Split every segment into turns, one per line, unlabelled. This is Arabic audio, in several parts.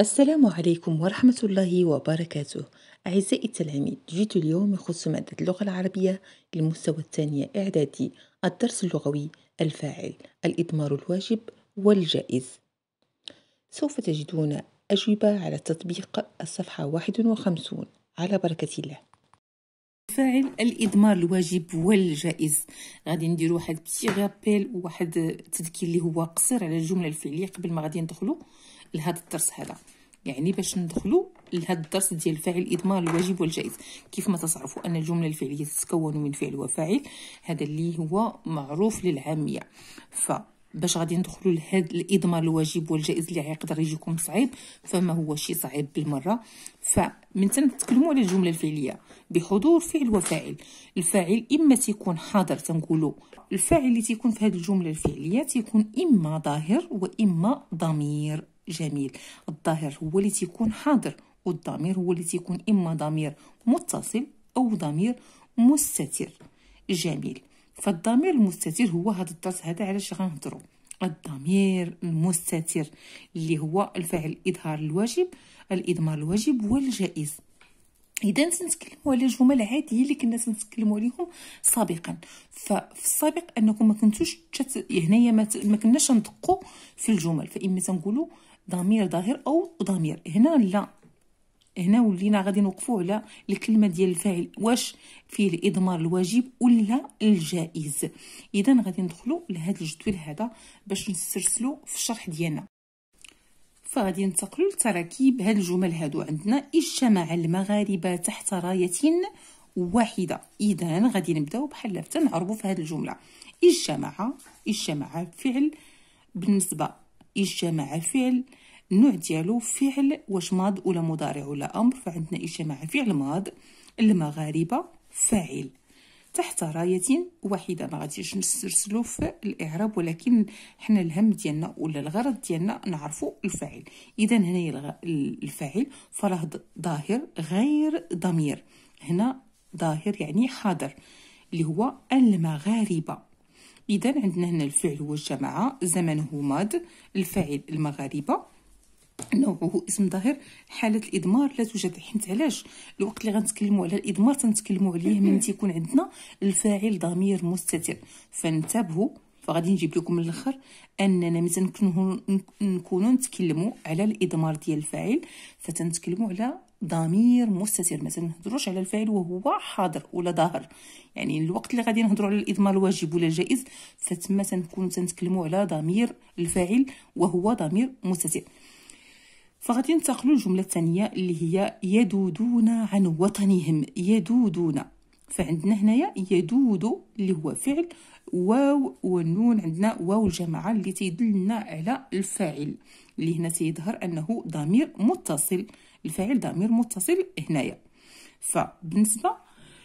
السلام عليكم ورحمة الله وبركاته أعزائي التلاميذ جيت اليوم يخص مادة اللغة العربية للمستوى الثاني إعدادي الدرس اللغوي الفاعل الإضمار الواجب والجائز سوف تجدون أجوبة على تطبيق الصفحة 51 على بركة الله فاعل الإضمار الواجب والجائز غادي ندير واحد بشي غابيل وواحد تذكير اللي هو قصير على الجملة الفعلية قبل ما غادي ندخلو لهذا الدرس هذا يعني باش ندخلوا لهذا الدرس ديال الفاعل اضمار الواجب والجائز كيف ما تصعرفوا ان الجمله الفعليه تتكون من فعل وفاعل هذا اللي هو معروف للعاميه ف باش غادي ندخلوا لهذا الاضمار الواجب والجائز اللي غيقدر يجيكم صعيب فما هو شي صعيب بالمره فمن تنتكلموا على الجمله الفعليه بحضور فعل وفاعل الفاعل اما تيكون حاضر تنقولوا الفاعل اللي تيكون في هذه الجمله الفعليه تيكون اما ظاهر واما ضمير جميل الظاهر هو اللي تيكون حاضر والضمير هو اللي تيكون إما ضمير متصل أو ضمير مستتر جميل فالضمير المستتر هو هذا الدرس هذا علاش غنهضروا الضمير المستتر اللي هو الفعل إظهار الواجب الإضمار الواجب والجائز اذا تنتكلموا على جمل عاديه اللي كنا تنتكلموا عليهم سابقا ففي السابق انكم ما كنتوش هنايا ما, كناش ندقوا في الجمل فاما تنقولوا ضمير ظاهر او ضمير هنا لا هنا ولينا غادي نوقفوا على الكلمه ديال الفاعل واش فيه الاضمار الواجب ولا الجائز اذا غادي ندخلوا لهذا الجدول هذا باش نسترسلوا في الشرح ديالنا فغادي ننتقلوا لتراكيب هاد الجمل هادو عندنا اجتمع المغاربه تحت رايه واحده اذا غادي نبداو بحال حتى نعرفوا في هاد الجمله اجتمع اجتمع فعل بالنسبه إيش جمع فعل النوع ديالو فعل واش ماض ولا مضارع ولا امر فعندنا ايش جمع فعل ماض المغاربه فاعل تحت راية واحدة ما غاديش نسترسلو في الإعراب ولكن حنا الهم ديالنا ولا الغرض ديالنا نعرفو الفاعل إذا هنا الفاعل فراه ظاهر غير ضمير هنا ظاهر يعني حاضر اللي هو المغاربة إذا عندنا هنا الفعل هو الجماعة زمنه ماض الفاعل المغاربة نوعه اسم ظاهر حالة الإضمار لا توجد حنت علاش الوقت اللي غنتكلموا على الإضمار تنتكلموا عليه من تيكون عندنا الفاعل ضمير مستتر فانتبهوا فغادي نجيب لكم الاخر اننا مازال نكونوا نتكلموا على الاضمار ديال الفاعل فتنتكلموا على ضمير مستتر مثلا نهضروش على الفاعل وهو حاضر ولا ظاهر يعني الوقت اللي غادي نهضروا على الاضمار الواجب ولا الجائز فتما تنكونوا تنتكلموا على ضمير الفاعل وهو ضمير مستتر فغادي ننتقلوا للجمله الثانيه اللي هي يدودون عن وطنهم يدودون فعندنا هنايا يدود اللي هو فعل واو والنون عندنا واو الجماعه اللي تيدلنا على الفاعل اللي هنا تيظهر انه ضمير متصل الفاعل ضمير متصل هنايا فبالنسبه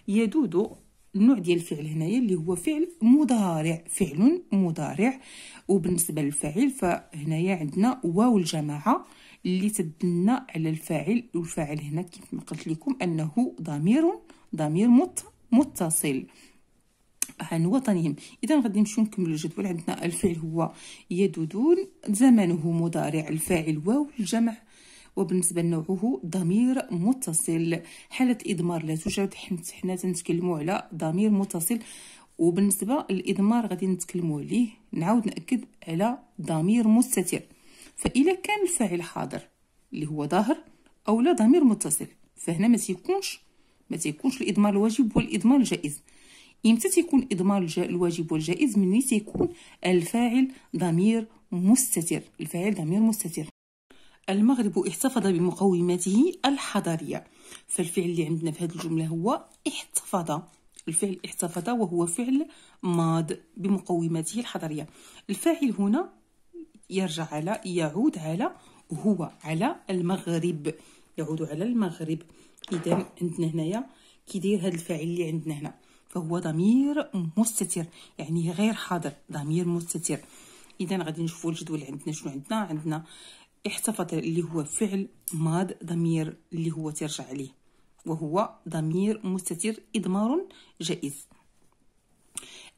يدود النوع ديال الفعل هنايا اللي هو فعل مضارع فعل مضارع وبالنسبه للفاعل فهنايا عندنا واو الجماعه اللي تدلنا على الفاعل والفاعل هنا كيف ما قلت لكم انه ضمير ضمير متصل عن وطنهم اذا غادي نمشيو نكملو الجدول عندنا الفعل هو يدودون زمنه مضارع الفاعل واو الجمع وبالنسبة لنوعه ضمير متصل حالة إضمار لا توجد حنا تنتكلمو على ضمير متصل وبالنسبة للإضمار غادي نتكلمو عليه نعاود نأكد على ضمير مستتر فإلا كان الفاعل حاضر اللي هو ظاهر أو لا ضمير متصل فهنا ما تيكونش ما تيكونش الإضمار الواجب والإضمار الجائز امتى تيكون اضمار الواجب والجائز ملي تيكون الفاعل ضمير مستتر الفاعل ضمير مستتر المغرب احتفظ بمقوماته الحضاريه فالفعل اللي عندنا في هذه الجمله هو احتفظ الفعل احتفظ وهو فعل ماض بمقوماته الحضاريه الفاعل هنا يرجع على يعود على هو على المغرب يعود على المغرب إذا عندنا هنايا كيداير هذا الفاعل اللي عندنا هنا فهو ضمير مستتر يعني غير حاضر ضمير مستتر اذا غادي نشوفوا الجدول عندنا شنو عندنا عندنا احتفظ اللي هو فعل ماض ضمير اللي هو ترجع عليه وهو ضمير مستتر إضمار جائز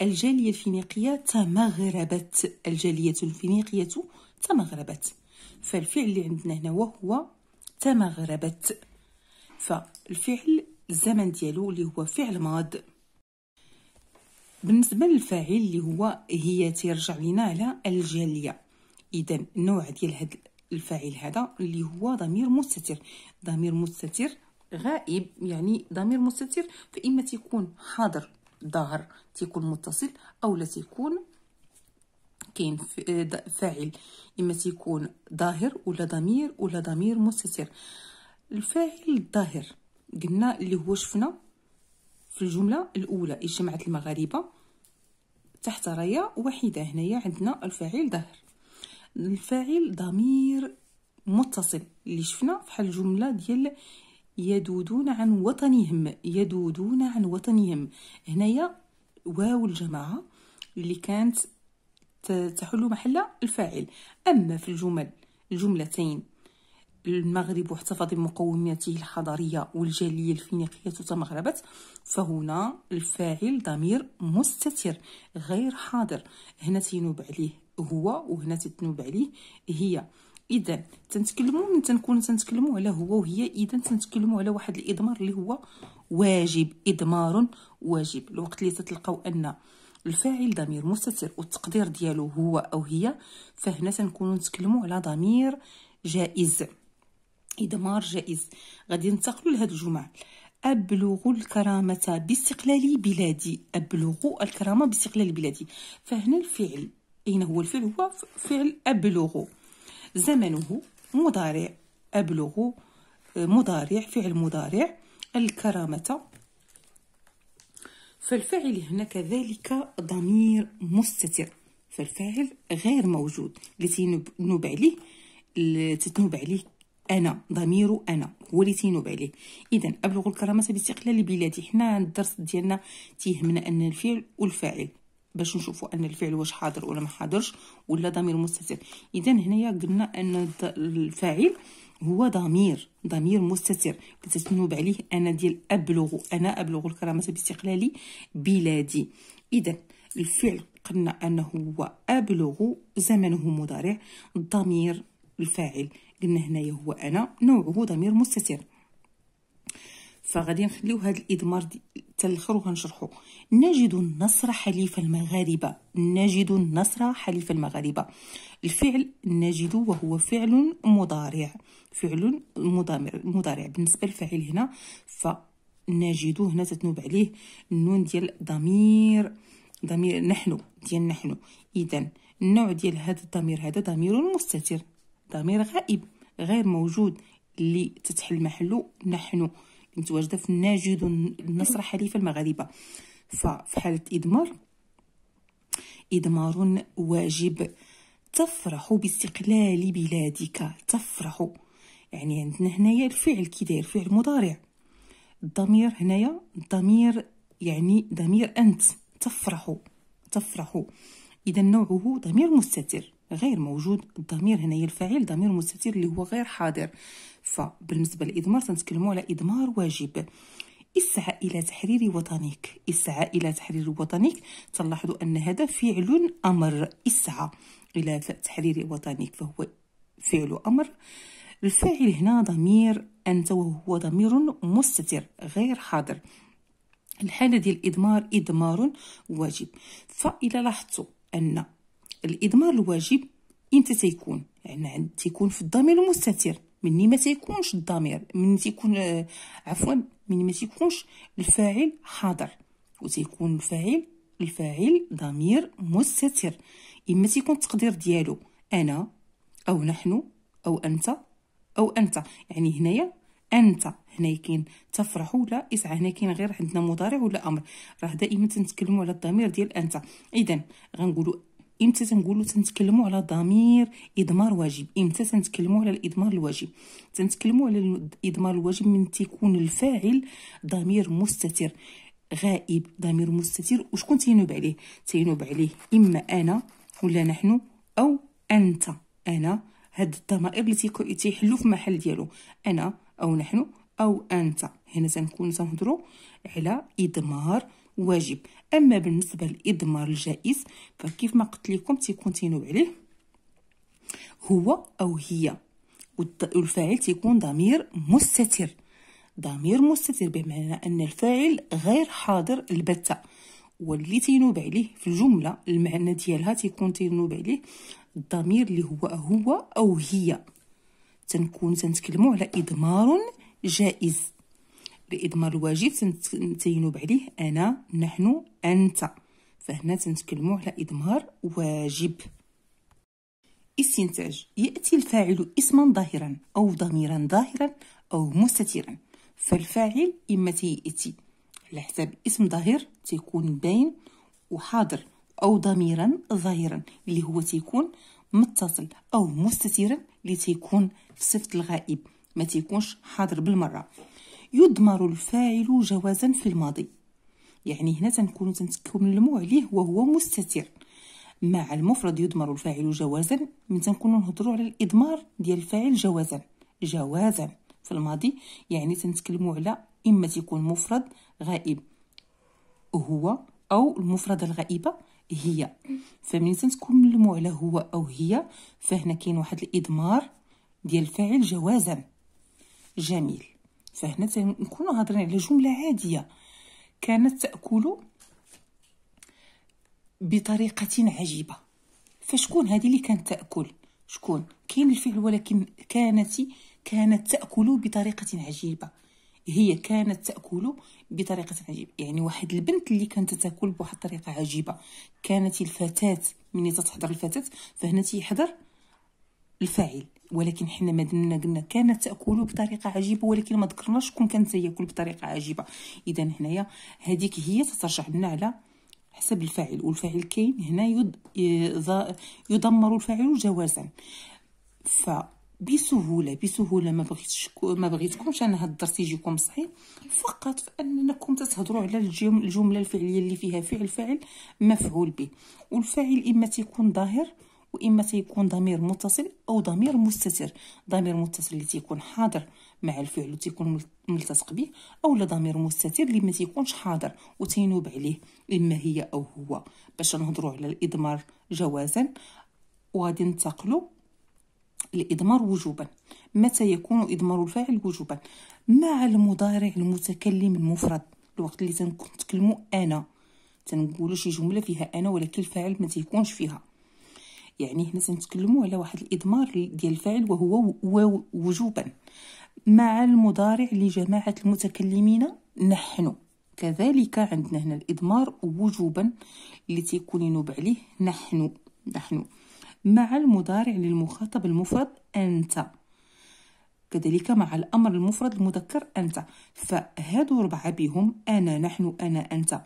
الجالية الفينيقية تمغربت الجالية الفينيقية تمغربت فالفعل اللي عندنا هنا وهو تمغربت فالفعل الزمن ديالو اللي هو فعل ماض بالنسبه للفاعل اللي هو هي تيرجع لينا على الجاليه اذا النوع ديال هذا الفاعل هذا اللي هو ضمير مستتر ضمير مستتر غائب يعني ضمير مستتر فاما تيكون حاضر ظاهر تيكون متصل او لا تيكون كاين آه، فاعل اما تيكون ظاهر ولا ضمير ولا ضمير مستتر الفاعل الظاهر قلنا اللي هو شفنا في الجمله الاولى اجتمعت المغاربه تحت رايه وحيده هنايا عندنا الفاعل ظهر الفاعل ضمير متصل اللي شفنا في حال الجمله ديال يدودون عن وطنهم يدودون عن وطنهم هنايا واو الجماعه اللي كانت تحل محل الفاعل اما في الجمل الجملتين المغرب واحتفظ بمقوماته الحضارية والجالية الفينيقية تتمغربت فهنا الفاعل ضمير مستتر غير حاضر هنا تينوب عليه هو وهنا تتنوب عليه هي اذا تنتكلموا من تنكون تنتكلموا على هو وهي اذا تنتكلموا على واحد الاضمار اللي هو واجب اضمار واجب الوقت اللي تتلقاو ان الفاعل ضمير مستتر والتقدير ديالو هو او هي فهنا تنكونوا نتكلموا على ضمير جائز إدمار جائز غادي ننتقلوا لهاد الجمعة أبلغ الكرامة باستقلال بلادي أبلغ الكرامة باستقلال بلادي فهنا الفعل أين هو الفعل هو فعل أبلغ زمنه مضارع أبلغ آه، مضارع فعل مضارع الكرامة فالفاعل هنا كذلك ضمير مستتر فالفاعل غير موجود التي نوب عليه تتنوب عليه انا ضمير انا هو اللي تينوب عليه اذا ابلغ الكرامه باستقلال بلادي حنا الدرس ديالنا تيهمنا ان الفعل والفاعل باش نشوفوا ان الفعل واش حاضر ولا ما حاضرش ولا ضمير مستتر اذا هنايا قلنا ان الفاعل هو ضمير ضمير مستتر كتتنوب عليه انا ديال ابلغ انا ابلغ الكرامه باستقلال بلادي اذا الفعل قلنا انه هو ابلغ زمنه مضارع ضمير الفاعل قلنا هنايا هو انا نوعه ضمير مستتر فغادي نخليو هذا الادمار حتى الاخر وغنشرحو نجد النصر حليف المغاربه نجد النصر حليف المغاربه الفعل نجد وهو فعل مضارع فعل مضارع مضارع بالنسبه للفاعل هنا فنجد هنا تتنوب عليه النون ديال ضمير ضمير نحن ديال نحن اذا النوع ديال هذا الضمير هذا ضمير مستتر ضمير غائب غير موجود اللي تتحل محله نحن متواجده في الناجد النصر حليف المغاربه ففي حاله ادمار إدمار واجب تفرح باستقلال بلادك تفرح يعني عندنا هنايا الفعل كي داير فعل مضارع الضمير هنايا ضمير يعني ضمير أنت تفرح تفرح إذا نوعه ضمير مستتر غير موجود الضمير هنايا الفاعل ضمير مستتر اللي هو غير حاضر فبالنسبه للادمار تنتكلمو على ادمار واجب اسعى الى تحرير وطنك اسعى الى تحرير وطنك تلاحظوا ان هذا فعل امر اسعى الى تحرير وطنك فهو فعل امر الفاعل هنا ضمير انت وهو ضمير مستتر غير حاضر الحاله ديال الادمار ادمار واجب فاذا لاحظتوا ان الإضمار الواجب إمتى تيكون يعني تيكون في الضمير المستتر مني ما تيكونش الضمير مني تيكون آه، عفوا مني ما تيكونش الفاعل حاضر وتيكون الفاعل الفاعل ضمير مستتر اما تيكون التقدير ديالو انا او نحن او انت او انت يعني هنايا انت هنا كاين تفرح ولا اسعى هنا كاين غير عندنا مضارع ولا امر راه دائما تنتكلموا على الضمير ديال انت اذا غنقولوا امتى تنقولوا تنتكلموا على ضمير اضمار واجب امتى تنتكلموا على الاضمار الواجب تنتكلموا على الاضمار الواجب من تيكون الفاعل ضمير مستتر غائب ضمير مستتر وشكون تينوب عليه تينوب عليه اما انا ولا نحن او انت انا هاد الضمائر اللي تيحلو في محل ديالو انا او نحن او انت هنا تنكون تنهضروا على اضمار واجب اما بالنسبه للاضمار الجائز فكيف ما قلت لكم تيكون تينوب عليه هو او هي والفاعل تيكون ضمير مستتر ضمير مستتر بمعنى ان الفاعل غير حاضر البتة واللي تينوب عليه في الجمله المعنى ديالها تيكون تينوب عليه الضمير اللي هو هو او هي تنكون تنتكلموا على اضمار جائز بإضمار الواجب تنتينوب عليه أنا نحن أنت فهنا تنتكلمو على إضمار واجب استنتاج يأتي الفاعل اسما ظاهرا أو ضميرا ظاهرا أو مستترا فالفاعل إما تيأتي على حساب اسم ظاهر تيكون باين وحاضر أو ضميرا ظاهرا اللي هو تيكون متصل أو مستترا اللي تيكون في صفة الغائب ما تيكونش حاضر بالمرة يضمر الفاعل جوازا في الماضي يعني هنا تنكون تنتكلموا عليه وهو مستتر مع المفرد يضمر الفاعل جوازا من تنكونو نهضروا على الاضمار ديال الفاعل جوازا جوازا في الماضي يعني تنتكلمو على اما تيكون مفرد غائب هو او المفردة الغائبة هي فمن تنكملمو على هو او هي فهنا كاين واحد الاضمار ديال الفاعل جوازا جميل فهنا نكونوا هضرين على جمله عاديه كانت تاكل بطريقه عجيبه فشكون هذه اللي كانت تاكل شكون كاين الفعل ولكن كانت كانت تاكل بطريقه عجيبه هي كانت تاكل بطريقه عجيبه يعني واحد البنت اللي كانت تاكل بواحد الطريقه عجيبه كانت الفتاه ملي تتحضر الفتاه فهنا تيحضر الفاعل ولكن حنا مادنا قلنا كانت تاكل بطريقه عجيبه ولكن ما ذكرناش شكون كان تاكل بطريقه عجيبه اذا هنايا هذيك هي تترجع لنا على حسب الفاعل والفاعل كاين هنا يد يدمر الفاعل جوازا ف بسهوله بسهوله ما بغيتش ما بغيتكمش انا هاد الدرس يجيكم صحيح فقط انكم تتهضروا على الجمله الفعليه اللي فيها فعل فاعل مفعول به والفاعل اما تيكون ظاهر واما تيكون ضمير متصل او ضمير مستتر ضمير متصل اللي تيكون حاضر مع الفعل وتيكون ملتصق به او ضمير مستتر اللي ما تيكونش حاضر وتينوب عليه اما هي او هو باش نهضروا على الاضمار جوازا وغادي ننتقلوا الإضمار وجوبا متى يكون إضمار الفاعل وجوبا مع المضارع المتكلم المفرد الوقت اللي تنكلمو أنا تنقولو شي جملة فيها أنا ولكن الفاعل ما تيكونش فيها يعني هنا سنتكلموا على واحد الإضمار ديال الفاعل وهو وجوبا مع المضارع لجماعة المتكلمين نحن كذلك عندنا هنا الإضمار وجوبا اللي تيكون ينوب عليه نحن نحن مع المضارع للمخاطب المفرد أنت كذلك مع الأمر المفرد المذكر أنت فهادو ربعة بهم أنا نحن أنا أنت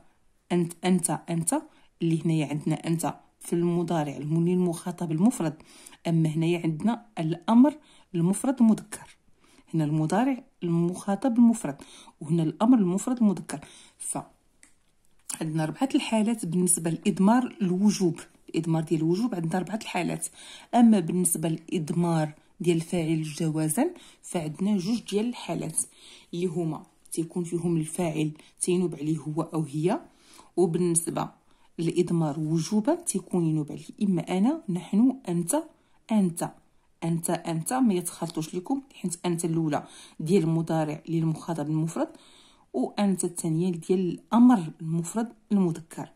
أنت أنت أنت اللي هنايا عندنا أنت في المضارع المني المخاطب المفرد اما هنايا عندنا الامر المفرد المذكر هنا المضارع المخاطب المفرد وهنا الامر المفرد المذكر ف عندنا ربعه الحالات بالنسبه لادمار الوجوب الادمار ديال الوجوب عندنا ربعه الحالات اما بالنسبه لادمار ديال الفاعل جوازا فعندنا جوج ديال الحالات اللي هما تيكون فيهم الفاعل تينوب عليه هو او هي وبالنسبه الإضمار وجوبا تيكون ينوب عليه إما أنا نحن أنت أنت أنت أنت ما يتخلطوش لكم حيت أنت الأولى ديال المضارع للمخاطب المفرد وأنت الثانية ديال الأمر المفرد المذكر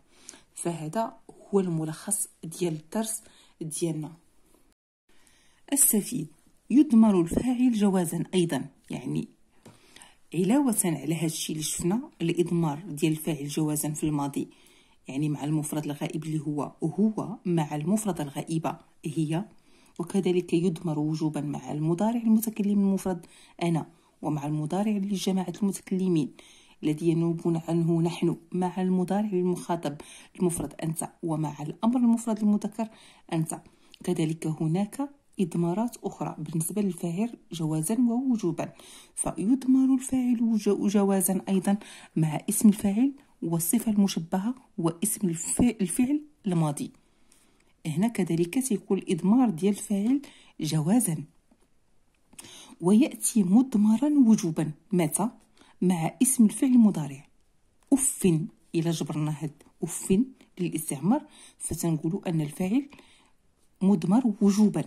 فهذا هو الملخص ديال الدرس ديالنا السفيد يضمر الفاعل جوازا أيضا يعني علاوة على هادشي اللي شفنا الإضمار ديال الفاعل جوازا في الماضي يعني مع المفرد الغائب اللي هو هو مع المفردة الغائبة هي وكذلك يدمر وجوبا مع المضارع المتكلم المفرد أنا ومع المضارع لجماعة المتكلمين الذي ينوبون عنه نحن مع المضارع المخاطب المفرد أنت ومع الأمر المفرد المذكر أنت كذلك هناك إضمارات أخرى بالنسبة للفاعل جوازا ووجوبا فيضمر الفاعل جوازا أيضا مع اسم الفاعل والصفة المشبهة واسم الفعل الماضي هنا كذلك تيكون الإضمار ديال الفاعل جوازا ويأتي مضمرا وجوبا متى مع اسم الفعل المضارع أف إلى جبرنا هاد أف للاستعمار فتنقول أن الفاعل مضمر وجوبا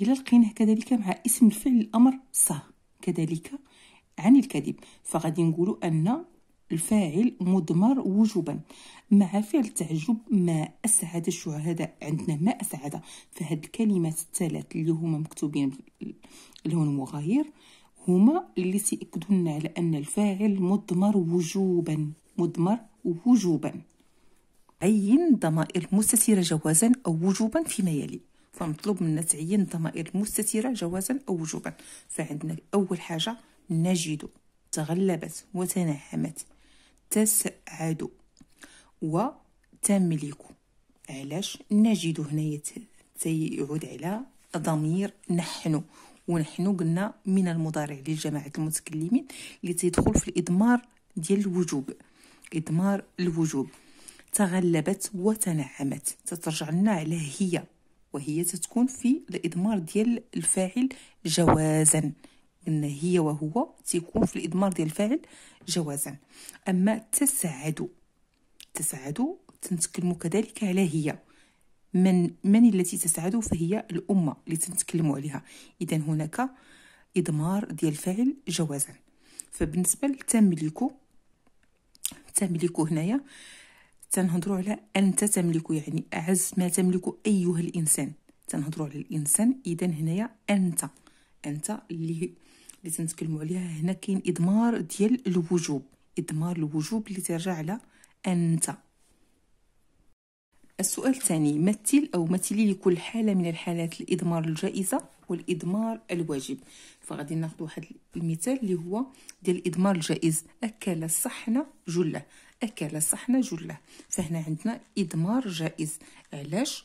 إلى لقيناه كذلك مع اسم الفعل الأمر صه كذلك عن الكذب فغادي نقولوا أن الفاعل مضمر وجوبا مع فعل تعجب ما أسعد الشهداء عندنا ما أسعد فهاد الكلمات الثلاث اللي هما مكتوبين لون مغاير هما اللي سيأكدوا لنا على أن الفاعل مضمر وجوبا مضمر وجوبا عين ضمائر مستترة جوازا أو وجوبا فيما يلي فمطلوب منا تعين ضمائر مستترة جوازا أو وجوبا فعندنا أول حاجة نجد تغلبت وتنعمت تسعد وتملك علاش نجد هنا تيعود على ضمير نحن ونحن قلنا من المضارع لجماعة المتكلمين اللي تيدخل في الإضمار ديال الوجوب إضمار الوجوب تغلبت وتنعمت تترجع لنا على هي وهي تتكون في الإضمار ديال الفاعل جوازا ان هي وهو تيكون في الاضمار ديال الفاعل جوازا اما تسعد تسعد تنتكلموا كذلك على هي من من التي تسعد فهي الامه اللي تنتكلموا عليها اذا هناك اضمار ديال الفاعل جوازا فبالنسبه لتملك تملك هنايا تنهضروا على انت تملك يعني اعز ما تملك ايها الانسان تنهضروا على الانسان اذا هنايا انت انت اللي اللي تنتكلموا عليها هنا كاين إضمار ديال الوجوب إضمار الوجوب اللي ترجع على أنت السؤال الثاني مثل أو مثلي لكل حالة من الحالات الادمار الجائزة والادمار الواجب فغادي ناخذ واحد المثال اللي هو ديال الادمار الجائز أكل الصحن جلة أكل الصحن جلة فهنا عندنا إضمار جائز علاش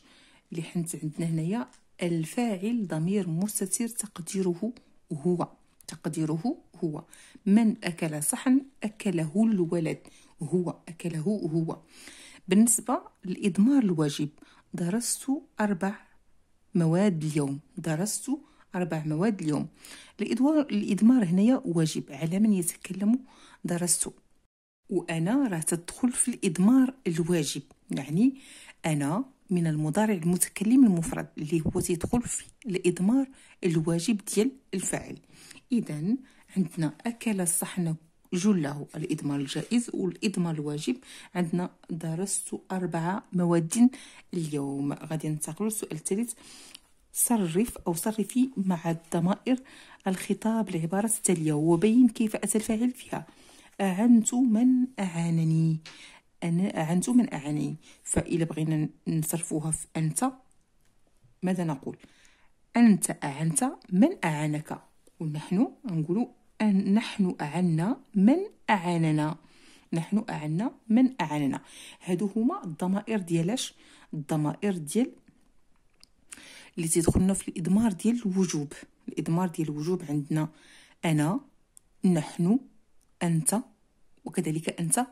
اللي حنت عندنا هنايا الفاعل ضمير مستتر تقديره هو تقديره هو من أكل صحن أكله الولد هو أكله هو بالنسبة لإضمار الواجب درست أربع مواد اليوم درست أربع مواد اليوم الإضمار هنا واجب على من يتكلم درست وأنا راه تدخل في الإضمار الواجب يعني أنا من المضارع المتكلم المفرد اللي هو تيدخل في الإضمار الواجب ديال الفاعل إذا عندنا أكل الصحن جله الإضمار الجائز والإضمار الواجب عندنا درست أربعة مواد اليوم غادي ننتقل للسؤال الثالث صرف أو صرفي مع الضمائر الخطاب العبارة التالية وبين كيف أتى الفاعل فيها أعنت من أعانني أنا أعنت من أعانني فإذا بغينا نصرفوها في أنت ماذا نقول أنت أعنت من أعانك ونحن نقولوا أن نحن أعنا من أعاننا نحن أعنا من أعاننا هادو هما الضمائر ديالاش الضمائر ديال اللي تيدخلنا في الإضمار ديال الوجوب الإضمار ديال الوجوب عندنا أنا نحن أنت وكذلك أنت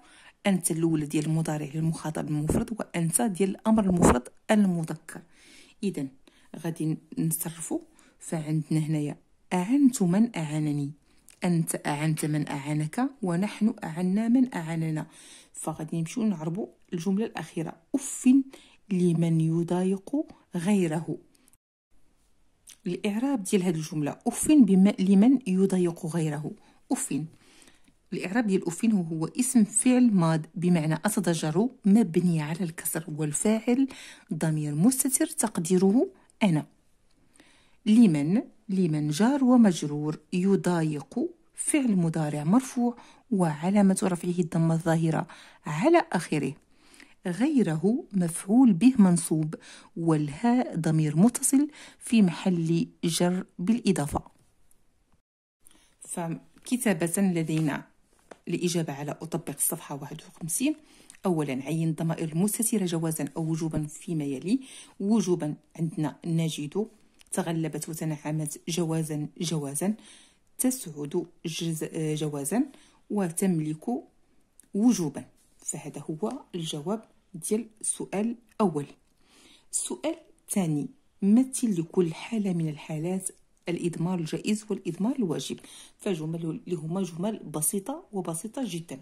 أنت الأولى ديال المضارع للمخاطب المفرد وأنت ديال الأمر المفرد المذكر إذا غادي نصرفو فعندنا هنايا أعنت من أعانني أنت أعنت من أعانك ونحن أعنا من أعاننا فغادي نمشيو نعربو الجملة الأخيرة أف لمن يضايق غيره الإعراب ديال هاد الجملة أف لمن يضايق غيره أف الإعراب ديال أف هو اسم فعل ماض بمعنى أتضجر مبني على الكسر والفاعل ضمير مستتر تقديره أنا لمن لمن جار ومجرور يضايق فعل مضارع مرفوع وعلامة رفعه الضمة الظاهرة على آخره غيره مفعول به منصوب والهاء ضمير متصل في محل جر بالإضافة فكتابة لدينا الإجابة على أطبق الصفحة 51 أولا عين الضمائر المستترة جوازا أو وجوبا فيما يلي وجوبا عندنا نجد تغلبت وتنعمت جوازا جوازا تسعد جوازا وتملك وجوبا فهذا هو الجواب ديال السؤال الأول السؤال الثاني مثل لكل حالة من الحالات الإضمار الجائز والإضمار الواجب فجمل لهما جمل بسيطة وبسيطة جدا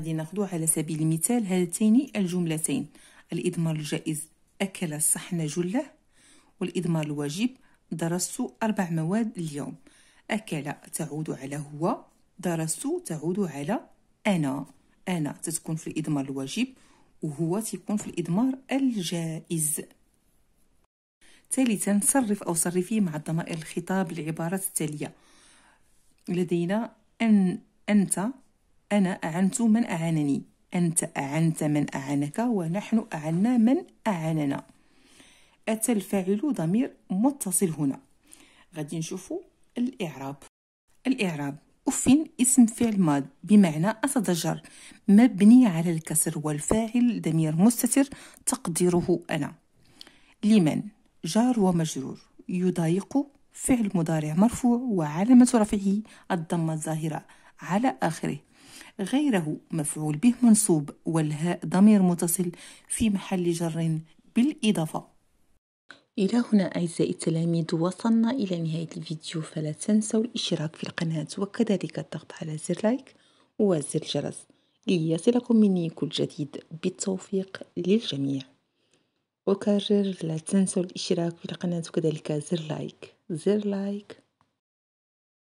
غادي ناخدو على سبيل المثال هاتين الجملتين الإضمار الجائز أكل الصحن جلة والإضمار الواجب درست أربع مواد اليوم أكل تعود على هو درست تعود على أنا أنا تتكون في الإضمار الواجب وهو تيكون في الإضمار الجائز ثالثا صرف أو صرفي مع ضمائر الخطاب العبارات التالية لدينا أن أنت أنا أعنت من أعانني أنت أعنت من أعانك ونحن أعنا من أعاننا أتى الفاعل ضمير متصل هنا غادي نشوفو الإعراب الإعراب أف اسم فعل ماض بمعنى أتضجر مبني على الكسر والفاعل ضمير مستتر تقديره أنا لمن جار ومجرور يضايق فعل مضارع مرفوع وعلامة رفعه الضمة الظاهرة على آخره غيره مفعول به منصوب والهاء ضمير متصل في محل جر بالإضافة إلى هنا أعزائي التلاميذ وصلنا إلى نهاية الفيديو فلا تنسوا الاشتراك في القناة وكذلك الضغط على زر لايك وزر الجرس ليصلكم مني كل جديد بالتوفيق للجميع أكرر لا تنسوا الاشتراك في القناة وكذلك زر لايك زر لايك